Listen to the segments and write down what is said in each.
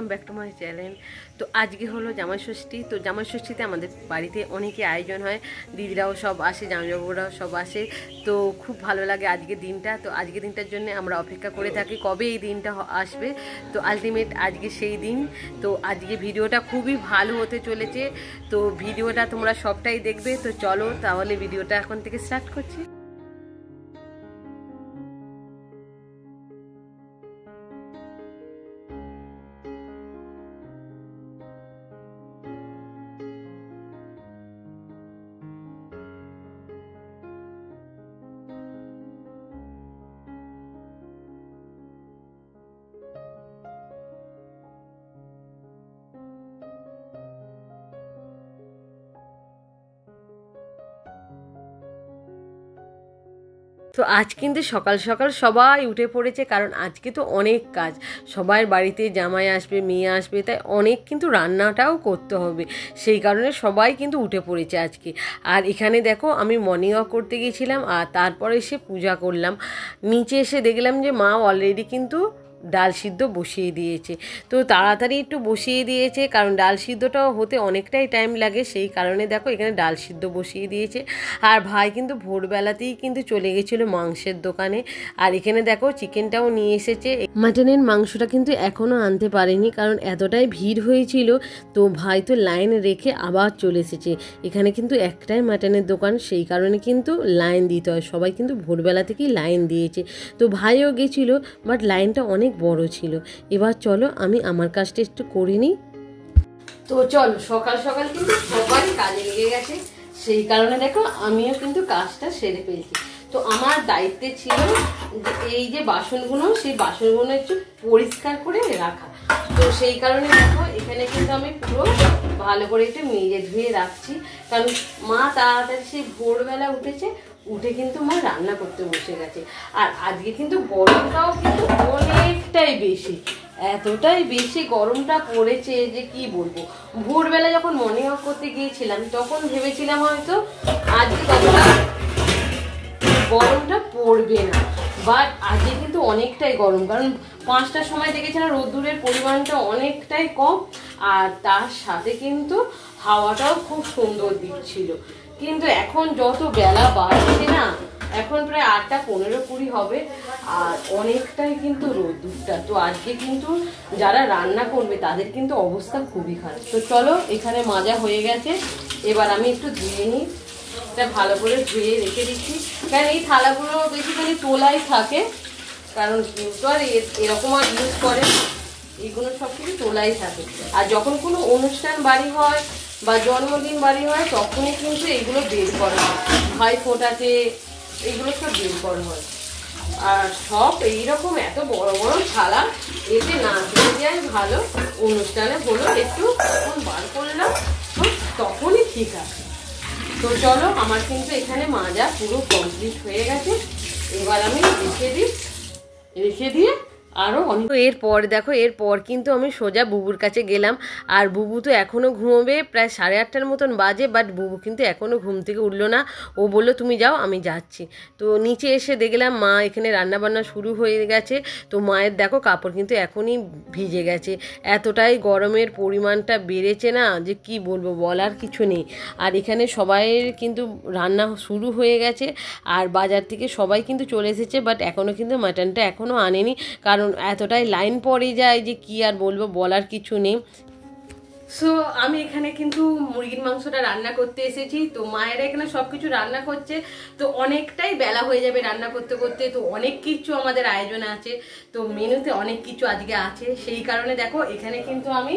welcome back to my channel তো আজকে হলো জামাইষষ্ঠী তো জামাইষষ্ঠীতে আমাদের বাড়িতে অনেকে আয়োজন হয় দিদিরাও সব আসে জামাইবাবুরাও সব আসে তো খুব ভালো লাগে আজকে দিনটা তো আজকে দিনটার জন্য আমরা অপেক্ষা করে থাকি কবে এই দিনটা আসবে তো আলটিমেট আজকে সেই দিন তো আজকে ভিডিওটা খুবই ভালো হতে চলেছে তো ভিডিওটা তোমরা সবটাই দেখবে তো চলো তাহলে ভিডিওটা এখন থেকে স্টার্ট করছি তো আজ কিন্তু সকাল সকাল সবাই উঠে পড়েছে কারণ আজকে তো অনেক কাজ সবাই বাড়িতে জামাই আসবে মেয়ে আসবে তাই অনেক কিন্তু রান্নাটাও করতে হবে সেই কারণে সবাই কিন্তু উঠে পড়েছে আজকে আর এখানে দেখো আমি মর্নিং ওয়াক করতে গিয়েছিলাম আর তারপরে এসে পূজা করলাম নিচে এসে দেখলাম যে মা অলরেডি কিন্তু ডাল সিদ্ধ বসিয়ে দিয়েছে তো তাড়াতাড়ি একটু বসিয়ে দিয়েছে কারণ ডাল সিদ্ধটাও হতে অনেকটাই টাইম লাগে সেই কারণে দেখো এখানে ডাল সিদ্ধ বসিয়ে দিয়েছে আর ভাই কিন্তু ভোরবেলাতেই কিন্তু চলে গেছিলো মাংসের দোকানে আর এখানে দেখো চিকেনটাও নিয়ে এসেছে মাটনের মাংসটা কিন্তু এখনও আনতে পারেনি কারণ এতটাই ভিড় হয়েছিল তো ভাই তো লাইন রেখে আবার চলে এসেছে এখানে কিন্তু একটাই মাটনের দোকান সেই কারণে কিন্তু লাইন দিতে হয় সবাই কিন্তু ভোরবেলা থেকেই লাইন দিয়েছে তো ভাইও গেছিলো বাট লাইনটা অনেক অনেক বড় ছিল এবার চলো আমি আমার কাজটা একটু করে নিই তো চলো সকাল সকাল কিন্তু সবাই কাজে লেগে গেছে সেই কারণে দেখো আমিও কিন্তু কাজটা সেরে ফেলছি তো আমার দায়িত্বে ছিল এই যে বাসনগুলো সেই বাসনগুলো একটু পরিষ্কার করে রাখা তো সেই কারণে দেখো এখানে কিন্তু আমি পুরো ভালো করে একটু মেজে ধুয়ে রাখছি কারণ মা তাড়াতাড়ি সেই ভোরবেলা উঠেছে উঠে কিন্তু মা রান্না করতে বসে গেছে আর আজকে কিন্তু গরমটাও কিন্তু অনেকটাই বেশি এতটাই বেশি গরমটা পড়েছে যে কি বলবো ভোরবেলা যখন মর্নিং ওয়াক করতে গিয়েছিলাম তখন ভেবেছিলাম হয়তো আজকে ততটা গরমটা পড়বে না বাট আজকে কিন্তু অনেকটাই গরম কারণ পাঁচটার সময় দেখেছিলাম রোদ্দুরের পরিমাণটা অনেকটাই কম আর তার সাথে কিন্তু হাওয়াটাও খুব সুন্দর দিচ্ছিল কিন্তু এখন যত বেলা বাড়ছে না এখন প্রায় আটটা পনেরো কুড়ি হবে আর অনেকটাই কিন্তু রোদ্দুরটা তো আজকে কিন্তু যারা রান্না করবে তাদের কিন্তু অবস্থা খুবই খারাপ তো চলো এখানে মাজা হয়ে গেছে এবার আমি একটু ধুয়ে নিই এটা ভালো করে ধুয়ে রেখে দিচ্ছি কারণ এই থালাগুলো বেশিখানি তোলাই থাকে কারণ কিন্তু আর এরকম আর ইউজ করে এইগুলো সব কিছু তোলাই থাকে আর যখন কোনো অনুষ্ঠান বাড়ি হয় বা জন্মদিন বাড়ি হয় তখনই কিন্তু এগুলো বের করা হয় ভাই ফোটাতে এগুলো সব বের করা হয় আর সব এইরকম এত বড় বড় থালা এতে না চলে যায় ভালো অনুষ্ঠানে হলো একটু তখন বার করলাম তখনই ঠিক আছে তো চলো আমার কিন্তু এখানে মাজা পুরো কমপ্লিট হয়ে গেছে এবার আমি রেখে দিই রেখে দিয়ে আরও অনেক এরপর দেখো এরপর কিন্তু আমি সোজা বুবুর কাছে গেলাম আর বুবু তো এখনও ঘুমোবে প্রায় সাড়ে আটটার মতন বাজে বাট বুবু কিন্তু এখনও ঘুম থেকে উঠলো না ও বললো তুমি যাও আমি যাচ্ছি তো নিচে এসে দেখলাম মা এখানে রান্নাবান্না শুরু হয়ে গেছে তো মায়ের দেখো কাপড় কিন্তু এখনই ভিজে গেছে এতটাই গরমের পরিমাণটা বেড়েছে না যে কি বলবো বলার কিছু নেই আর এখানে সবাইয়ের কিন্তু রান্না শুরু হয়ে গেছে আর বাজার থেকে সবাই কিন্তু চলে এসেছে বাট এখনও কিন্তু মাটনটা এখনও আনেনি কারণ এতটাই লাইন পড়ে যায় যে কি আর বলবো বলার কিছু নেই সো আমি এখানে কিন্তু মুরগির মাংসটা রান্না করতে এসেছি তো মায়েরা এখানে সব কিছু রান্না করছে তো অনেকটাই বেলা হয়ে যাবে রান্না করতে করতে তো অনেক কিছু আমাদের আয়োজন আছে তো মেনুতে অনেক কিছু আজকে আছে সেই কারণে দেখো এখানে কিন্তু আমি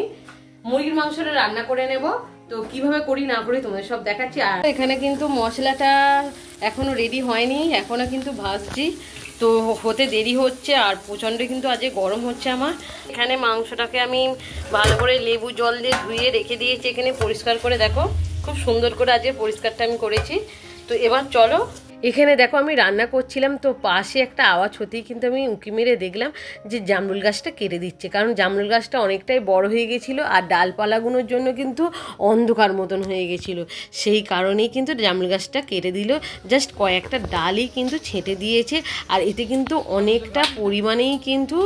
মুরগির মাংসটা রান্না করে নেব তো কিভাবে করি না করি তোমাদের সব দেখাচ্ছি আর এখানে কিন্তু মশলাটা এখনো রেডি হয়নি এখনো কিন্তু ভাজছি তো হতে দেরি হচ্ছে আর প্রচণ্ড কিন্তু আজকে গরম হচ্ছে আমার এখানে মাংসটাকে আমি ভালো করে লেবু জল দিয়ে ধুয়ে রেখে দিয়েছি এখানে পরিষ্কার করে দেখো খুব সুন্দর করে আজকে পরিষ্কারটা আমি করেছি তো এবার চলো এখানে দেখো আমি রান্না করছিলাম তো পাশে একটা আওয়াজ হতেই কিন্তু আমি উঁকি মেরে দেখলাম যে জামরুল গাছটা কেটে দিচ্ছে কারণ জামরুল গাছটা অনেকটাই বড় হয়ে গেছিল আর ডালপালাগুলোর জন্য কিন্তু অন্ধকার মতন হয়ে গেছিলো সেই কারণেই কিন্তু জামরুল গাছটা কেটে দিল জাস্ট কয়েকটা ডালই কিন্তু ছেঁটে দিয়েছে আর এতে কিন্তু অনেকটা পরিমাণেই কিন্তু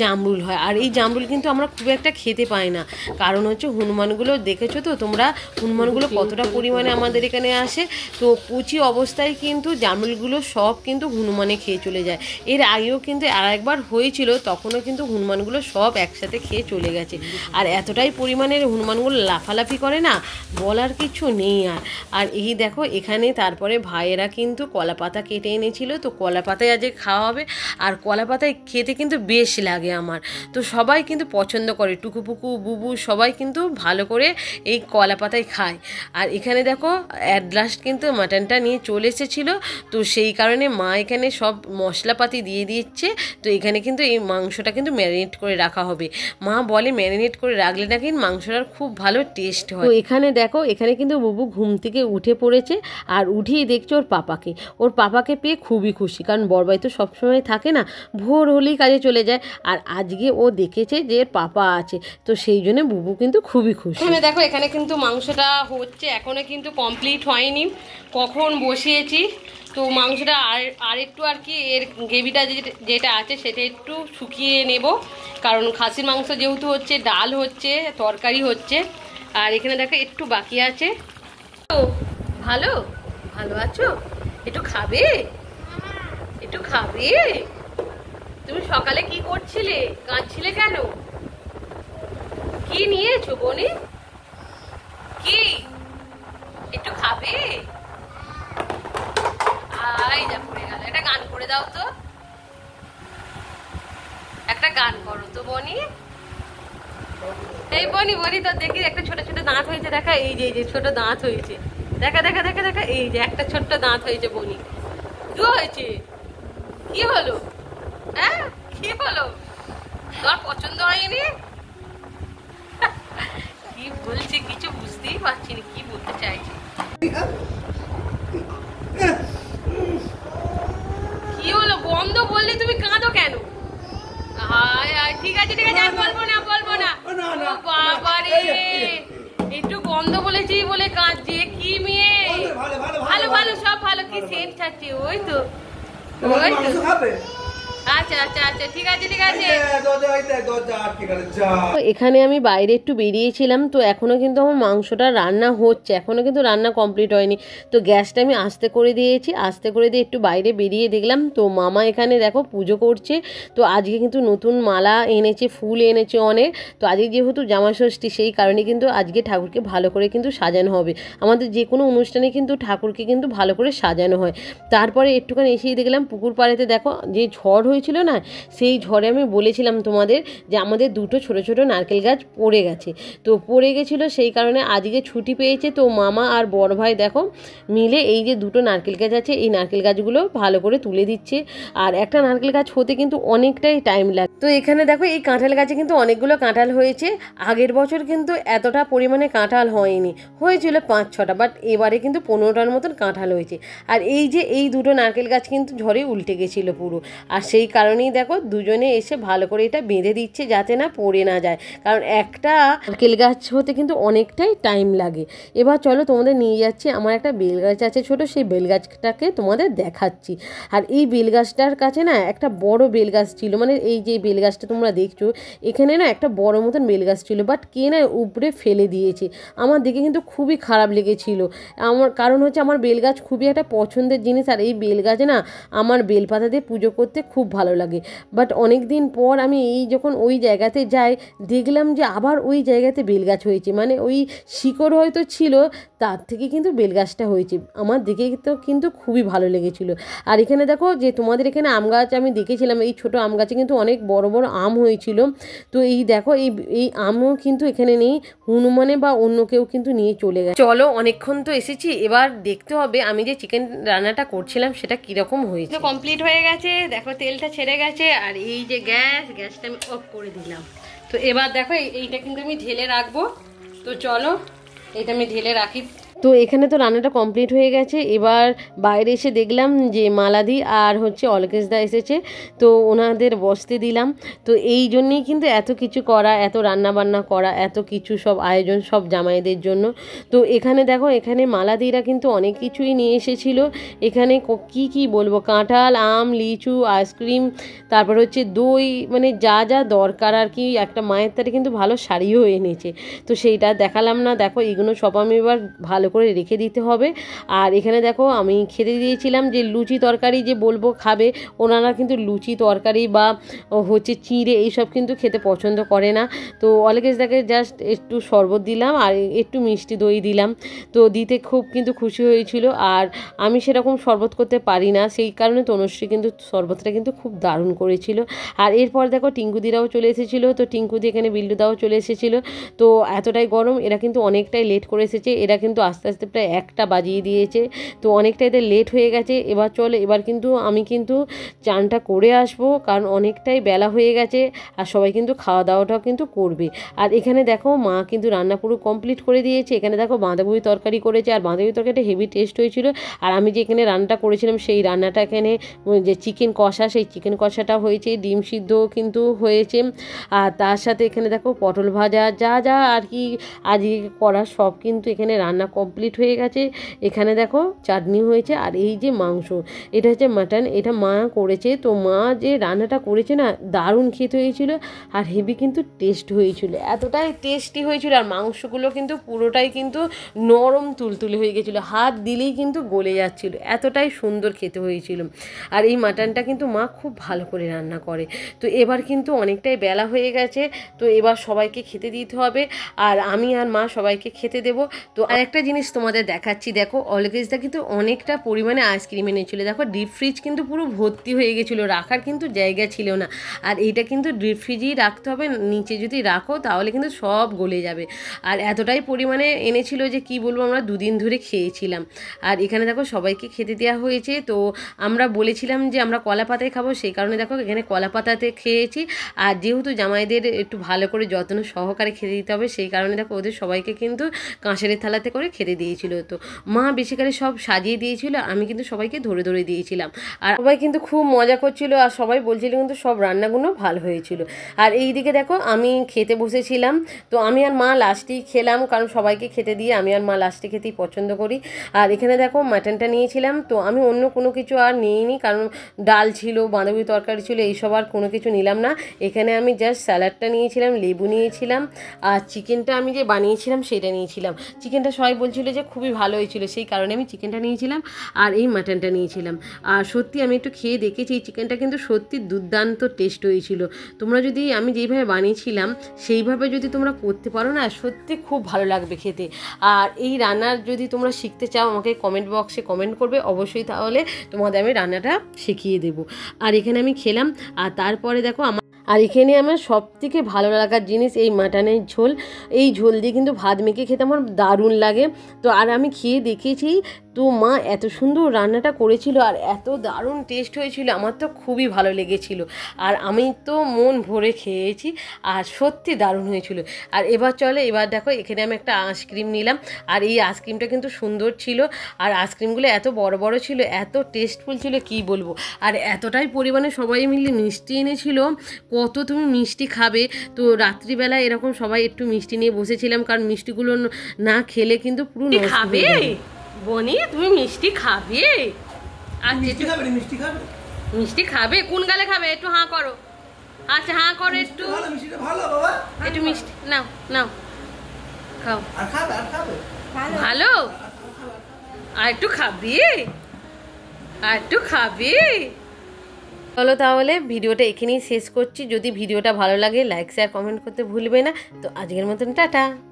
জামরুল হয় আর এই জামরুল কিন্তু আমরা খুব একটা খেতে পাই না কারণ হচ্ছে হনুমানগুলো দেখেছো তো তোমরা হনুমানগুলো কতটা পরিমাণে আমাদের এখানে আসে তো কুচি অবস্থায় কিন্তু জামরুলগুলো সব কিন্তু হনুমানে খেয়ে চলে যায় এর আগেও কিন্তু আর একবার হয়েছিল তখনও কিন্তু হনুমানগুলো সব একসাথে খেয়ে চলে গেছে আর এতটাই পরিমাণের হনুমানগুলো লাফালাফি করে না বলার কিছু নেই আর আর এই দেখো এখানে তারপরে ভাইয়েরা কিন্তু কলা পাতা কেটে এনেছিল তো কলা পাতায় আজকে খাওয়া হবে আর কলা পাতায় খেতে কিন্তু বেশ লাগে আমার তো সবাই কিন্তু পছন্দ করে টুকুপুকু বুবু সবাই কিন্তু ভালো করে এই কলা পাতায় খায় আর এখানে দেখো অ্যাট লাস্ট কিন্তু মাটনটা নিয়ে চলে এসেছিলো তো সেই কারণে মা এখানে সব মশলাপাতি দিয়ে দিচ্ছে তো এখানে কিন্তু এই মাংসটা কিন্তু ম্যারিনেট করে রাখা হবে মা বলে ম্যারিনেট করে রাখলে নাকি মাংসটার খুব ভালো টেস্ট হয় তো এখানে দেখো এখানে কিন্তু বুবু ঘুম থেকে উঠে পড়েছে আর উঠেই দেখছে ওর পাপাকে ওর পাপাকে পেয়ে খুবই খুশি কারণ বাই তো সবসময় থাকে না ভোর হলেই কাজে চলে যায় আর আজকে ও দেখেছে যে এর পাপা আছে তো সেই জন্য বুবু কিন্তু খুবই খুশি এখানে দেখো এখানে কিন্তু মাংসটা হচ্ছে এখনও কিন্তু কমপ্লিট হয়নি কখন বসিয়েছি তো মাংসটা আর আর একটু আর কি এর গ্রেভিটা যেটা আছে সেটা একটু শুকিয়ে নেব কারণ খাসির মাংস যেহেতু হচ্ছে ডাল হচ্ছে তরকারি হচ্ছে আর এখানে দেখো একটু বাকি আছে তো ভালো ভালো আছো একটু খাবে একটু খাবে তুমি সকালে কি করছিলে কাঁদছিলে কেন কি নিয়েছো বনে কি একটু খাবে একটা গান করে দাও তো একটা গান করো তো বনি এই বনি বনি তো দেখি একটা ছোট ছোট দাঁত হয়েছে দেখা এই যে এই যে ছোট দাঁত হয়েছে দেখা দেখা দেখা দেখা এই যে একটা ছোট্ট দাঁত হয়েছে বনি কি হয়েছে কি হলো হ্যাঁ কি হলো তোর পছন্দ হয়নি কি বলছে কিছু বুঝতেই পারছি না কি বলতে চাইছে কি হলো বন্ধ বললে তুমি কাঁদো কেন ঠিক আছে ঠিক আছে বলবো না বলবো না একটু বন্ধ বলেছি বলে কাঁদছে কি মেয়ে ভালো ভালো সব ভালো কি সেট ছাড়ছে ওই তো ওই তো এখানে আমি বাইরে একটু বেরিয়েছিলাম তো এখনও কিন্তু আমার মাংসটা রান্না হচ্ছে এখনও কিন্তু রান্না কমপ্লিট হয়নি তো গ্যাসটা আমি আস্তে করে দিয়েছি আস্তে করে দিয়ে একটু বাইরে বেরিয়ে দেখলাম তো মামা এখানে দেখো পুজো করছে তো আজকে কিন্তু নতুন মালা এনেছে ফুল এনেছে অনেক তো আজকে যেহেতু জামা ষষ্ঠী সেই কারণে কিন্তু আজকে ঠাকুরকে ভালো করে কিন্তু সাজানো হবে আমাদের যে কোনো অনুষ্ঠানে কিন্তু ঠাকুরকে কিন্তু ভালো করে সাজানো হয় তারপরে একটুখানি এসেই দেখলাম পুকুর পাড়েতে দেখো যে ঝড় হয়েছে হয়েছিল না সেই ঝড়ে আমি বলেছিলাম তোমাদের যে আমাদের দুটো ছোট ছোট নারকেল গাছ পড়ে গেছে তো পড়ে গেছিলো সেই কারণে আজকে ছুটি পেয়েছে তো মামা আর বড় ভাই দেখো মিলে এই যে দুটো নারকেল গাছ আছে এই নারকেল গাছগুলো ভালো করে তুলে দিচ্ছে আর একটা নারকেল গাছ হতে কিন্তু অনেকটাই টাইম লাগে তো এখানে দেখো এই কাঁঠাল গাছে কিন্তু অনেকগুলো কাঁঠাল হয়েছে আগের বছর কিন্তু এতটা পরিমাণে কাঁঠাল হয়নি হয়েছিল পাঁচ ছটা বাট এবারে কিন্তু পনেরোটার মতন কাঁঠাল হয়েছে আর এই যে এই দুটো নারকেল গাছ কিন্তু ঝড়ে উল্টে গেছিলো পুরো আর সেই কারণেই দেখো দুজনে এসে ভালো করে এটা বেঁধে দিচ্ছে যাতে না পড়ে না যায় কারণ একটা নারকেল গাছ হতে কিন্তু অনেকটাই টাইম লাগে এবার চলো তোমাদের নিয়ে যাচ্ছি আমার একটা বেল গাছ আছে ছোট সেই বেল গাছটাকে তোমাদের দেখাচ্ছি আর এই বেল গাছটার কাছে না একটা বড় বেল গাছ ছিল মানে এই যে বেল গাছটা তোমরা দেখছো এখানে না একটা বড় মতন বেল গাছ ছিল বাট কে না উপরে ফেলে দিয়েছে আমার দেখে কিন্তু খুবই খারাপ লেগেছিল আমার কারণ হচ্ছে আমার বেল গাছ খুবই একটা পছন্দের জিনিস আর এই বেল গাছ না আমার বেলপাতা দিয়ে পুজো করতে খুব ভালো লাগে বাট অনেক দিন পর আমি এই যখন ওই জায়গাতে যাই দেখলাম যে আবার ওই জায়গাতে বেলগাছ হয়েছে মানে ওই শিকড় হয়তো ছিল তার থেকে কিন্তু বেলগাছটা হয়েছে আমার দেখে তো কিন্তু খুবই ভালো লেগেছিল আর এখানে দেখো যে তোমাদের এখানে আম গাছ আমি দেখেছিলাম এই ছোট আম গাছে কিন্তু অনেক বড় বড় আম হয়েছিল তো এই দেখো এই এই আমও কিন্তু এখানে নেই হনুমানে বা অন্য কেউ কিন্তু নিয়ে চলে গেছে চলো অনেকক্ষণ তো এসেছি এবার দেখতে হবে আমি যে চিকেন রান্নাটা করছিলাম সেটা কীরকম হয়েছে কমপ্লিট হয়ে গেছে দেখো তেল তেলটা ছেড়ে গেছে আর এই যে গ্যাস গ্যাসটা আমি অফ করে দিলাম তো এবার দেখো এইটা কিন্তু আমি ঢেলে রাখবো তো চলো এটা আমি ঢেলে রাখি তো এখানে তো রান্নাটা কমপ্লিট হয়ে গেছে এবার বাইরে এসে দেখলাম যে মালাদি আর হচ্ছে অলকেশদা এসেছে তো ওনাদের বসতে দিলাম তো এই জন্যেই কিন্তু এত কিছু করা এত রান্না বান্না করা এত কিছু সব আয়োজন সব জামাইদের জন্য তো এখানে দেখো এখানে মালাদিরা কিন্তু অনেক কিছুই নিয়ে এসেছিল এখানে কি কি বলবো কাঁঠাল আম লিচু আইসক্রিম তারপর হচ্ছে দই মানে যা যা দরকার আর কি একটা মায়ের তারে কিন্তু ভালো শাড়িও এনেছে তো সেইটা দেখালাম না দেখো এগুলো সব আমি এবার ভালো করে রেখে দিতে হবে আর এখানে দেখো আমি খেতে দিয়েছিলাম যে লুচি তরকারি যে বলবো খাবে ওনারা কিন্তু লুচি তরকারি বা হচ্ছে চিঁড়ে এইসব কিন্তু খেতে পছন্দ করে না তো অনেকে দেখে জাস্ট একটু শরবত দিলাম আর একটু মিষ্টি দই দিলাম তো দিতে খুব কিন্তু খুশি হয়েছিল আর আমি সেরকম শরবত করতে পারি না সেই কারণে তনুশ্রী কিন্তু শরবতটা কিন্তু খুব দারুণ করেছিল আর এরপর দেখো টিঙ্কুদিরাও চলে এসেছিলো তো টিঙ্কুদি এখানে বিল্লুদাও চলে এসেছিলো তো এতটাই গরম এরা কিন্তু অনেকটাই লেট করে এসেছে এরা কিন্তু আস্তে আস্তে আস্তে প্রায় একটা বাজিয়ে দিয়েছে তো অনেকটা এদের লেট হয়ে গেছে এবার চলে এবার কিন্তু আমি কিন্তু চানটা করে আসবো কারণ অনেকটাই বেলা হয়ে গেছে আর সবাই কিন্তু খাওয়া দাওয়াটাও কিন্তু করবে আর এখানে দেখো মা কিন্তু রান্না পুরো কমপ্লিট করে দিয়েছে এখানে দেখো বাঁধাকপি তরকারি করেছে আর বাঁধাকপি তরকারিটা হেভি টেস্ট হয়েছিল আর আমি যে এখানে রান্নাটা করেছিলাম সেই রান্নাটা এখানে যে চিকেন কষা সেই চিকেন কষাটা হয়েছে ডিম সিদ্ধ কিন্তু হয়েছে আর তার সাথে এখানে দেখো পটল ভাজা যা যা আর কি আজকে করার সব কিন্তু এখানে রান্না কমপ্লিট হয়ে গেছে এখানে দেখো চাটনি হয়েছে আর এই যে মাংস এটা হচ্ছে মাটন এটা মা করেছে তো মা যে রান্নাটা করেছে না দারুণ খেতে হয়েছিল আর হেভি কিন্তু টেস্ট হয়েছিল এতটাই টেস্টি হয়েছিল আর মাংসগুলো কিন্তু পুরোটাই কিন্তু নরম তুলতুলে হয়ে গেছিলো হাত দিলেই কিন্তু গলে যাচ্ছিল এতটাই সুন্দর খেতে হয়েছিল আর এই মাটনটা কিন্তু মা খুব ভালো করে রান্না করে তো এবার কিন্তু অনেকটাই বেলা হয়ে গেছে তো এবার সবাইকে খেতে দিতে হবে আর আমি আর মা সবাইকে খেতে দেব তো আর জিনিস জিনিস তোমাদের দেখাচ্ছি দেখো অলগেজটা কিন্তু অনেকটা পরিমাণে আইসক্রিম এনেছিলো দেখো ডিপ ফ্রিজ কিন্তু পুরো ভর্তি হয়ে গেছিলো রাখার কিন্তু জায়গা ছিল না আর এটা কিন্তু ডিপ ফ্রিজেই রাখতে হবে নিচে যদি রাখো তাহলে কিন্তু সব গলে যাবে আর এতটাই পরিমাণে এনেছিল যে কি বলবো আমরা দুদিন ধরে খেয়েছিলাম আর এখানে দেখো সবাইকে খেতে দেওয়া হয়েছে তো আমরা বলেছিলাম যে আমরা কলা পাতায় খাবো সেই কারণে দেখো এখানে কলা পাতাতে খেয়েছি আর যেহেতু জামাইদের একটু ভালো করে যত্ন সহকারে খেতে দিতে হবে সেই কারণে দেখো ওদের সবাইকে কিন্তু কাঁসের থালাতে করে ছেড়ে দিয়েছিল তো মা করে সব সাজিয়ে দিয়েছিল আমি কিন্তু সবাইকে ধরে ধরে দিয়েছিলাম আর সবাই কিন্তু খুব মজা করছিল আর সবাই বলছিল কিন্তু সব রান্নাগুলো ভালো হয়েছিল আর এই দিকে দেখো আমি খেতে বসেছিলাম তো আমি আর মা লাস্টেই খেলাম কারণ সবাইকে খেতে দিয়ে আমি আর মা লাস্টে খেতেই পছন্দ করি আর এখানে দেখো মাটনটা নিয়েছিলাম তো আমি অন্য কোনো কিছু আর নিইনি কারণ ডাল ছিল বাঁধাকপি তরকারি ছিল এইসব আর কোনো কিছু নিলাম না এখানে আমি জাস্ট স্যালাডটা নিয়েছিলাম লেবু নিয়েছিলাম আর চিকেনটা আমি যে বানিয়েছিলাম সেটা নিয়েছিলাম চিকেনটা সবাই বলছে ছিল যে খুবই ভালো হয়েছিল সেই কারণে আমি চিকেনটা নিয়েছিলাম আর এই মাটনটা নিয়েছিলাম আর সত্যি আমি একটু খেয়ে দেখেছি এই চিকেনটা কিন্তু সত্যি দুর্দান্ত টেস্ট হয়েছিল তোমরা যদি আমি যেইভাবে বানিয়েছিলাম সেইভাবে যদি তোমরা করতে পারো না সত্যি খুব ভালো লাগবে খেতে আর এই রান্নার যদি তোমরা শিখতে চাও আমাকে কমেন্ট বক্সে কমেন্ট করবে অবশ্যই তাহলে তোমাদের আমি রান্নাটা শিখিয়ে দেবো আর এখানে আমি খেলাম আর তারপরে দেখো আমার আর এখানে আমার সব থেকে ভালো লাগার জিনিস এই মাটনের ঝোল এই ঝোল দিয়ে কিন্তু ভাত মেখে খেতে আমার দারুণ লাগে তো আর আমি খেয়ে দেখেছি তো মা এত সুন্দর রান্নাটা করেছিল আর এত দারুণ টেস্ট হয়েছিল আমার তো খুবই ভালো লেগেছিল আর আমি তো মন ভরে খেয়েছি আর সত্যি দারুণ হয়েছিল আর এবার চলে এবার দেখো এখানে আমি একটা আইসক্রিম নিলাম আর এই আইসক্রিমটা কিন্তু সুন্দর ছিল আর আইসক্রিমগুলো এত বড় বড় ছিল এত টেস্টফুল ছিল কি বলবো আর এতটাই পরিমাণে সবাই মিলে মিষ্টি এনেছিল কত তুমি মিষ্টি খাবে তো রাত্রিবেলা এরকম সবাই একটু মিষ্টি নিয়ে বসেছিলাম কারণ মিষ্টিগুলো না খেলে কিন্তু পুরো খাবে বনি তুমি মিষ্টি খাবি মিষ্টি খাবে কোন গালে খাবে একটু হাঁ করো আচ্ছা হাঁ করো একটু একটু মিষ্টি নাও নাও খাও ভালো আর একটু খাবি আর একটু খাবি চলো তাহলে ভিডিওটা এখানেই শেষ করছি যদি ভিডিওটা ভালো লাগে লাইক শেয়ার কমেন্ট করতে ভুলবে না তো আজকের মতন টাটা